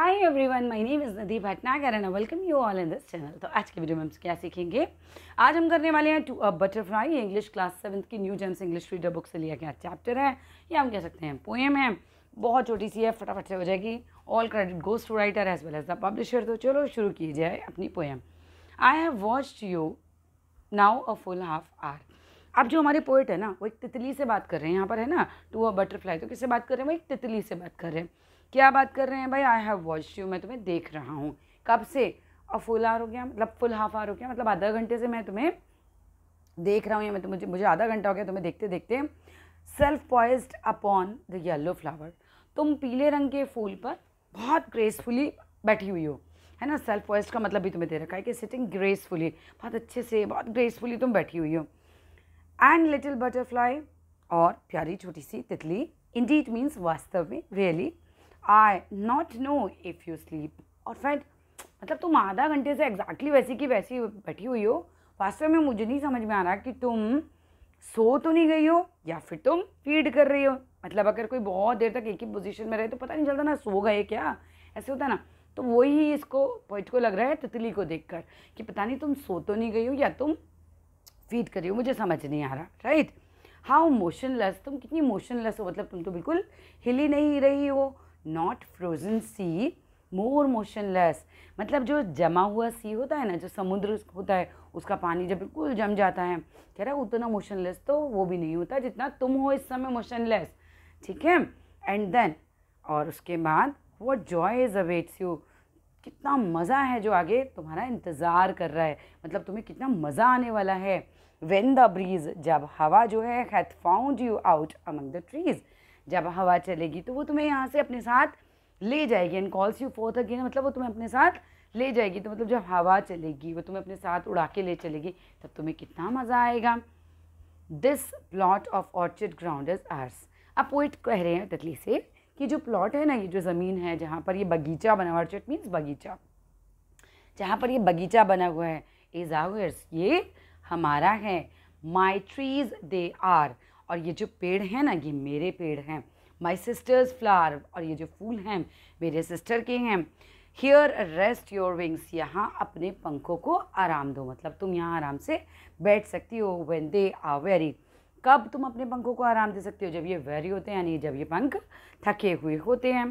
hi everyone my name is Nadi Bhatnagar and welcome you all in this channel तो आज के video में हम क्या सीखेंगे आज हम करने वाले हैं to a butterfly English class seventh की new gems English reader book से लिया गया चैप्टर है या हम कह सकते हैं पोएम है बहुत छोटी सी है फटाफट से हो जाएगी all credit goes to writer as well as the publisher तो चलो शुरू की जाए अपनी poem I have watched you now a full half hour अब जो हमारे पोइट है ना वो एक तितली से बात कर रहे हैं यहाँ पर है ना टू अ बटरफ्लाई तो किससे बात कर रहे हैं वो एक तितली से बात कर रहे हैं क्या बात कर रहे हैं भाई आई हैव वॉच यू मैं तुम्हें देख रहा हूँ कब से और फुल आर हो गया मतलब फुल हाफ आर हो गया मतलब आधा घंटे से मैं तुम्हें देख रहा हूँ या मैं तो मुझे मुझे आधा घंटा हो गया तुम्हें देखते देखते self poised upon the yellow flower तुम पीले रंग के फूल पर बहुत ग्रेसफुली बैठी हुई हो है ना सेल्फ पॉइज्ड का मतलब भी तुम्हें दे रखा है कि सिटिंग ग्रेसफुली बहुत अच्छे से बहुत ग्रेसफुली तुम बैठी हुई हो एंड लिटिल बटरफ्लाई और प्यारी छोटी सी तितली इंडीट मीन्स वास्तव में really really, I not know if you sleep or feed मतलब तुम आधा घंटे से एग्जैक्टली वैसी की वैसी बैठी हुई हो वास्तव में मुझे नहीं समझ में आ रहा कि तुम सो तो नहीं गई हो या फिर तुम फीड कर रही हो मतलब अगर कोई बहुत देर तक एक ही पोजीशन में रहे तो पता नहीं चलता ना सो गए क्या ऐसे होता ना तो वही इसको पॉइंट को लग रहा है तितली को देखकर कि पता नहीं तुम सो तो नहीं गई हो या तुम फीड कर रही हो मुझे समझ नहीं आ रहा राइट हाउ मोशनलेस तुम कितनी मोशनलेस हो मतलब तुम तो बिल्कुल हिली नहीं रही हो not frozen seas more motionless मतलब जो जमा हुआ सी होता है ना जो समुद्र होता है उसका पानी जब बिल्कुल जम जाता है कह रहा है उतना मोशनलेस तो वो भी नहीं होता जितना तुम हो इस समय मोशनलेस ठीक है एंड देन और उसके बाद वो जॉय इज़ अवेट्स यू कितना मज़ा है जो आगे तुम्हारा इंतज़ार कर रहा है मतलब तुम्हें कितना मज़ा आने वाला है वेन द ब्रीज जब हवा जो है hath found you out among the trees जब हवा चलेगी तो वो तुम्हें यहाँ से अपने साथ ले जाएगी and calls you forth again मतलब वो तुम्हें अपने साथ ले जाएगी तो मतलब जब हवा चलेगी वो तुम्हें अपने साथ उड़ा के ले चलेगी तब तुम्हें कितना मज़ा आएगा this plot of orchard ground is ours अब पोइट कह रहे हैं ततली से कि जो प्लॉट है ना ये जो ज़मीन है जहाँ पर ये बगीचा बना हुआ ऑर्चिड मीन्स बगीचा जहाँ पर ये बगीचा बना हुआ है इज़ आवर्स ये हमारा है माई ट्रीज़ दे आर और ये जो पेड़ हैं ना ये मेरे पेड़ हैं माई सिस्टर्स फ्लावर और ये जो फूल हैं मेरे सिस्टर के हैं हेयर रेस्ट योर विंग्स यहाँ अपने पंखों को आराम दो मतलब तुम यहाँ आराम से बैठ सकती हो वेन दे आर वेरी कब तुम अपने पंखों को आराम दे सकते हो जब ये वेरी होते हैं यानी जब ये पंख थके हुए होते हैं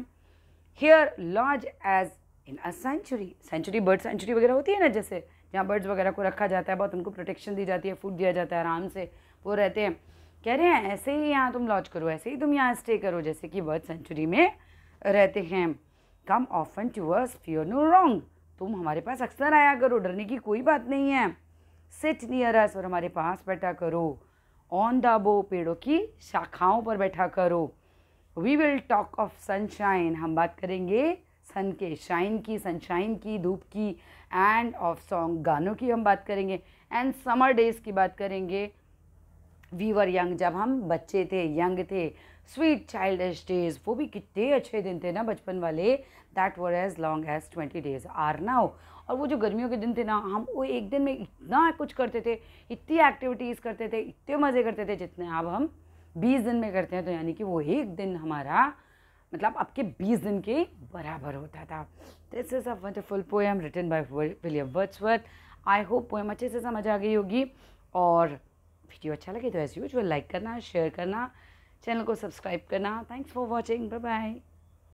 here lodge as in a sanctuary sanctuary bird sanctuary वगैरह होती है ना जैसे जहाँ बर्ड्स वगैरह को रखा जाता है बहुत उनको प्रोटेक्शन दी जाती है फूड दिया जाता है आराम से वो रहते हैं कह रहे हैं ऐसे ही यहाँ तुम लॉन्च करो ऐसे ही तुम यहाँ स्टे करो जैसे कि बर्थ सेंचुरी में रहते हैं come often to us fear no wrong तुम हमारे पास अक्सर आया करो डरने की कोई बात नहीं है सिट नियर अस और हमारे पास बैठा करो ऑन द बो पेड़ों की शाखाओं पर बैठा करो we will talk of sunshine हम बात करेंगे सन के शाइन की सनशाइन की धूप की एंड ऑफ सॉन्ग गानों की हम बात करेंगे एंड समर डेज़ की बात करेंगे वी वर यंग जब हम बच्चे थे यंग थे स्वीट चाइल्ड डेज वो भी कितने अच्छे दिन थे ना बचपन वाले that were as long as twenty days are now और वो जो गर्मियों के दिन थे ना हम वो एक दिन में इतना कुछ करते थे इतनी एक्टिविटीज़ करते थे इतने मज़े करते थे जितने अब हम बीस दिन में करते हैं तो यानी कि वो एक दिन हमारा मतलब आपके बीस दिन के बराबर होता था this is a wonderful poem written by William Wordsworth I hope poem अच्छे से समझ आ गई होगी और वीडियो अच्छा लगे तो एज़ यूजल लाइक करना शेयर करना चैनल को सब्सक्राइब करना thanks for watching bye bye